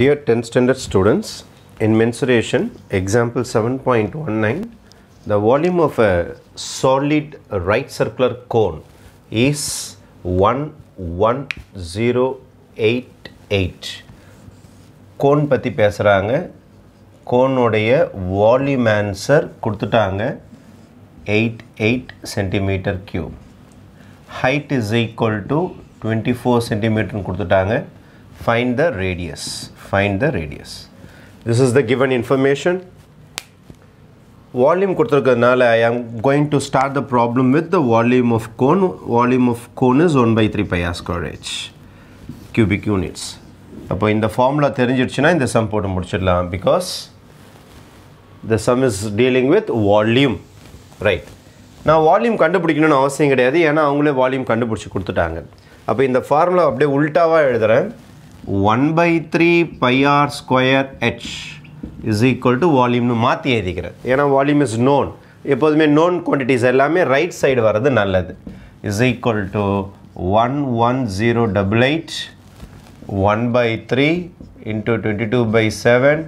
Dear 10th standard students, in mensuration, example 7.19, the volume of a solid right circular cone is 11088. Cone பற்றி பேசுகிறாங்க கோனுடைய volume answer கொடுத்துட்டாங்க eight eight centimetre cube height is equal to twenty four சென்டிமீட்டர்னு கொடுத்துட்டாங்க find the radius find the radius. This is the given information. Volume கொடுத்திருக்கிறதுனால I am going to start the problem with the volume of cone. Volume of cone is 1 by 3 pi r square h cubic units. அப்போ இந்த formula தெரிஞ்சிடுச்சுன்னா இந்த sum போட்டு முடிச்சிடலாம் because the sum is dealing with volume right நான் volume கண்டுபிடிக்கணும்னு அவசியம் கிடையாது ஏன்னா அவங்களே வால்யூம் கண்டுபிடிச்சி கொடுத்துட்டாங்க அப்போ இந்த ஃபார்முலா அப்படியே உல்ட்டாவாக எழுதுகிறேன் one by three pi r square h is equal to வால்யூம்னு மாற்றி எழுதிக்கிறேன் ஏன்னா வால்யூம் இஸ் நோன் எப்போதுமே நோன் குவான்டிட்டிஸ் எல்லாமே ரைட் சைடு வர்றது நல்லது is equal to one one zero double eight one by three into twenty two by seven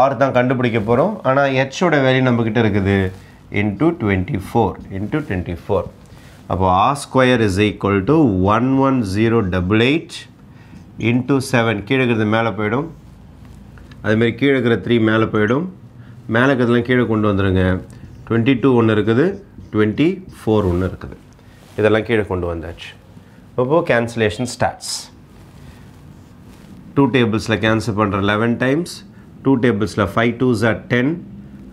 r தான் கண்டுபிடிக்க போகிறோம் ஆனால் ஹெச்சோட வேல்யூ நம்மக்கிட்ட இருக்குது into twenty four into twenty four அப்போது r square is equal to one one zero double eight into seven கீழே இருக்கிறது மேலே போயிடும் அதுமாரி கீழே இருக்கிற த்ரீ மேலே போயிடும் மேலே இருக்கிறதுலாம் கீழே கொண்டு வந்துடுங்க டுவெண்ட்டி டூ ஒன்று இருக்குது டுவெண்ட்டி ஃபோர் ஒன்று இருக்குது இதெல்லாம் கீழே கொண்டு வந்தாச்சு இப்போது கேன்சலேஷன் ஸ்டாட்ஸ் டூ டேபிள்ஸில் கேன்சல் பண்ணுற லெவன் டைம்ஸ் டூ டேபிள்ஸில் five twos are ten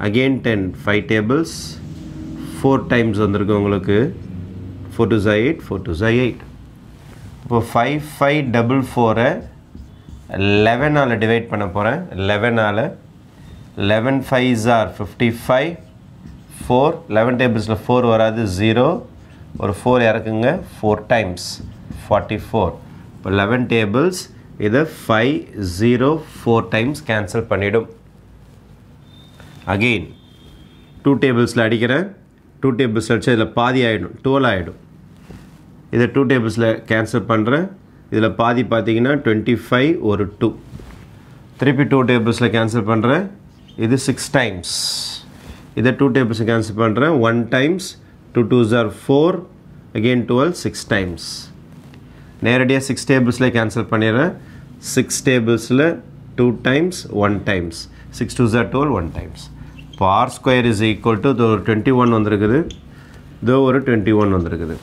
again ten five tables four times வந்திருக்கு உங்களுக்கு ஃபோர் டூ ஜா எயிட் ஃபோர் டூ ஜா எயிட் இப்போ ஃபைவ் ஃபைவ் டபுள் ஃபோரை லெவனால் டிவைட் பண்ண போகிறேன் லெவனால் eleven five are fifty five four eleven டேபிள்ஸில் ஃபோர் வராது ஜீரோ ஒரு ஃபோர் இறக்குங்க ஃபோர் டைம்ஸ் ஃபார்ட்டி ஃபோர் இப்போ லெவன் டேபிள்ஸ் இதை five zero four times cancel பண்ணிவிடும் அகெயின் டூ டேபிள்ஸில் அடிக்கிறேன் டூ டேபிள்ஸ் அடித்து இதில் பாதி ஆகிடும் டுவெல் ஆகிடும் இதை டூ டேபிள்ஸில் கேன்சல் பண்ணுறேன் இதில் பாதி பார்த்தீங்கன்னா டுவெண்ட்டி ஃபைவ் ஒரு டூ திருப்பி டூ டேபிள்ஸில் கேன்சல் பண்ணுறேன் இது சிக்ஸ் டைம்ஸ் இதை டூ டேபிள்ஸில் கேன்சல் பண்ணுறேன் ஒன் டைம்ஸ் டூ டூ ஜார் four again twelve six times நேரடியாக சிக்ஸ் டேபிள்ஸில் கேன்சல் பண்ணிடுறேன் சிக்ஸ் டேபிள்ஸில் two times one times six two ஜார் டுவெல் ஒன் டைம்ஸ் இப்போ r square is equal to இது ஒரு டுவெண்ட்டி ஒன் வந்திருக்குது இது ஒரு டுவெண்ட்டி ஒன் வந்திருக்குது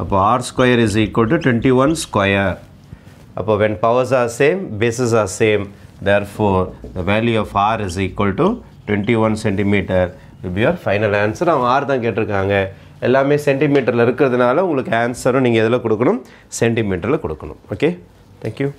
அப்போ r square is equal to twenty one square அப்போ when powers are same bases are same therefore the value of r is equal to twenty one centimetre இப்படி your final answer அவங்க r தான் கேட்டிருக்காங்க எல்லாமே சென்டிமீட்டரில் இருக்கிறதுனால உங்களுக்கு ஆன்சரும் நீங்கள் எதில் கொடுக்கணும் சென்டிமீட்டரில் கொடுக்கணும் ஓகே தேங்க்யூ